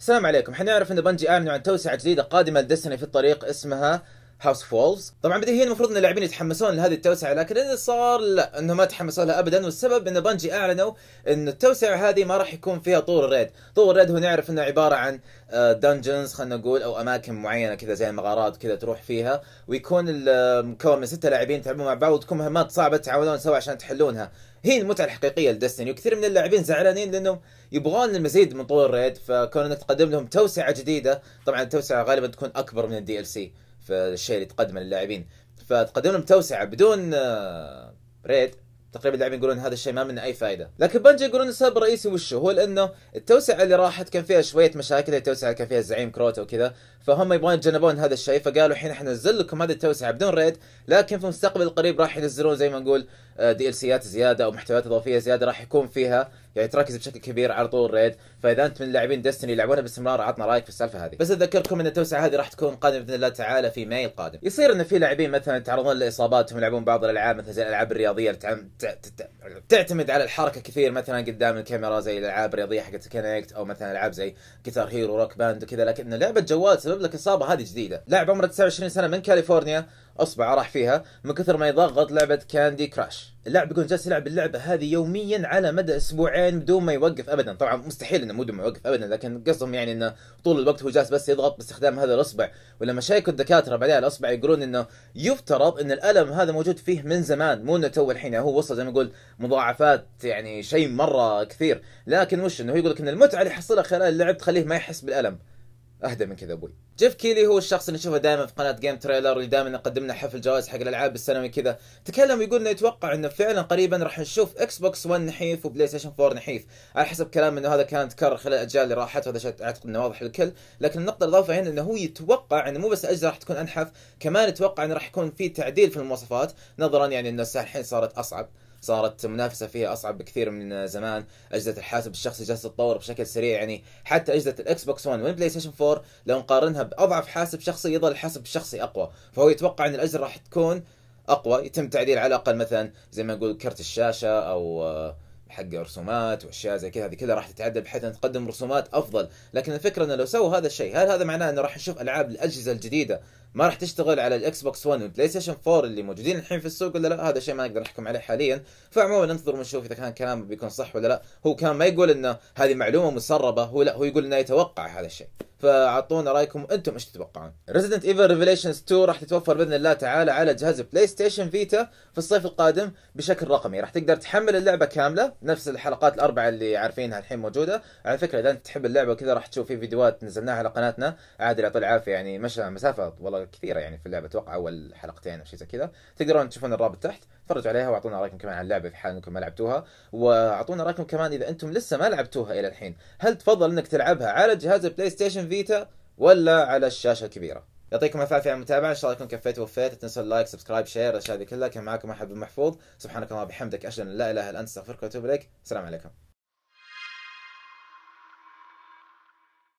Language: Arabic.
السلام عليكم حنعرف ان بنجي اعلنوا عن توسعه جديده قادمه لديستني في الطريق اسمها هاوس فولز طبعا بديهيا المفروض ان اللاعبين يتحمسون لهذه التوسعه لكن اللي صار لا انهم ما تحمسوا لها ابدا والسبب ان بانجي اعلنوا ان التوسعه هذه ما راح يكون فيها طور الريد طور الريد هو نعرف انه عباره عن دنجنز آه، خلينا نقول او اماكن معينه كذا زي المغارات كذا تروح فيها ويكون مكون من ستة لاعبين يلعبون مع بعض وتكون مهمات صعبه تتعاونون سوا عشان تحلونها هي المتعه الحقيقيه لدستني وكثير من اللاعبين زعلانين لانهم يبغون المزيد من طور الريد فكون انك تقدم لهم توسعه جديده طبعا التوسعه غالبا تكون اكبر من الدي ال سي في الشيء اللي تقدمه للاعبين فتقدم لهم توسعه بدون آه، ريد تقريبا اللاعبين يقولون هذا الشيء ما منه اي فائده، لكن بنجي يقولون السبب الرئيسي وش هو؟ لانه التوسعه اللي راحت كان فيها شويه مشاكل، التوسعه كان فيها الزعيم كروتو وكذا، فهم يبغون يتجنبون هذا الشيء فقالوا الحين احنا ننزل لكم هذه التوسعه بدون ريد، لكن في المستقبل القريب راح ينزلون زي ما نقول دي ال سيات زياده او محتويات اضافيه زياده راح يكون فيها يعني تركز بشكل كبير على طول ريد فاذا انت من اللاعبين ديستني يلعبونها باستمرار عطنا رايك في السالفه هذه بس اذكركم ان التوسعه هذه راح تكون قادمه باذن الله تعالى في ماي القادم يصير ان في لاعبين مثلا يتعرضون لاصابات هم يلعبون بعض الالعاب مثلا زي الالعاب الرياضيه اللي تعتمد على الحركه كثير مثلا قدام الكاميرا زي الالعاب الرياضيه حقت كونكت او مثلا العاب زي جيتار هيرو روك باند وكذا لكن لعبه جوال تسبب لك اصابه هذه جديده لاعب عمره 29 سنه من كاليفورنيا اصبعه راح فيها من كثر ما يضغط لعبه كاندي كراش اللاعب يكون جالس يلعب اللعبه هذه يوميا على مدى اسبوعين بدون ما يوقف ابدا طبعا مستحيل انه بدون ما يوقف ابدا لكن قصدهم يعني انه طول الوقت هو جالس بس يضغط باستخدام هذا الاصبع ولما شايكوا الدكاتره بعدين الاصبع يقولون انه يفترض ان الالم هذا موجود فيه من زمان مو انه تو الحين هو وصل زي ما يقول مضاعفات يعني شيء مره كثير لكن وش انه يقول لك ان المتعه اللي يحصلها خلال اللعب تخليه ما يحس بالالم اهدى من كذا ابوي جيف كيلي هو الشخص اللي نشوفه دائما في قناه جيم تريلر اللي دائما يقدم لنا حفل جوائز حق الالعاب السنوي كذا تكلم ويقول انه يتوقع انه فعلا قريبا راح نشوف اكس بوكس 1 نحيف وبلاي ستيشن 4 نحيف على حسب كلام انه هذا كان تكرر خلال الاجيال اللي راحت وهذا شيء اعتقد انه واضح للكل لكن النقطه الاضافه هنا انه هو يتوقع انه مو بس الاجهزه راح تكون انحف كمان يتوقع انه راح يكون في تعديل في المواصفات نظرا يعني انه الساحه الحين صارت اصعب صارت منافسه فيها اصعب بكثير من زمان اجهزه الحاسب الشخصي جالسه تتطور بشكل سريع يعني حتى اجهزه الاكس بوكس 1 والبلاي ستيشن 4 لو نقارنها باضعف حاسب شخصي يظل الحاسب الشخصي اقوى فهو يتوقع ان الاجهزه راح تكون اقوى يتم تعديل على الاقل مثلا زي ما نقول كرت الشاشه او آه، حق رسومات واشياء زي كذا هذه كذا راح تتعدل بحيث ان تقدم رسومات افضل، لكن الفكره انه لو سووا هذا الشيء، هل هذا معناه انه راح نشوف العاب الاجهزه الجديده ما راح تشتغل على الاكس بوكس 1 والبلاي ستيشن 4 اللي موجودين الحين في السوق ولا لا؟ هذا شيء ما نقدر نحكم عليه حاليا، فعموما ننتظر ونشوف اذا كان كلامه بيكون صح ولا لا، هو كان ما يقول انه هذه معلومه مسربه، هو لا هو يقول انه يتوقع هذا الشيء. فاعطونا رايكم انتم ايش تتوقعون ريزيدنت ايفل ريفيليشنز 2 راح تتوفر باذن الله تعالى على جهاز بلاي ستيشن فيتا في الصيف القادم بشكل رقمي راح تقدر تحمل اللعبه كامله نفس الحلقات الاربعه اللي عارفينها الحين موجوده على فكره اذا انت تحب اللعبه كذا راح تشوف في فيديوهات نزلناها على قناتنا عادل يعطي العافيه يعني مشى مسافه والله كثيره يعني في اللعبه اتوقع اول حلقتين او شيء زي كذا تقدرون تشوفون الرابط تحت تفرجوا عليها واعطونا رايكم كمان عن اللعبه في حال انكم ما لعبتوها واعطونا رايكم كمان اذا انتم لسه ما لعبتوها الى الحين هل تفضل انك تلعبها على جهاز البلاي ستيشن فيتا ولا على الشاشه الكبيره يعطيكم الف عافيه على المتابعه ان شاء الله يكون كفيت ووفيت لا تنسوا اللايك سبسكرايب شير الاشياء هذه كلها كان معكم احمد المحفوظ سبحانك اللهم وبحمدك اشهد ان لا اله الا انت استغفرك واتوب اليك السلام عليكم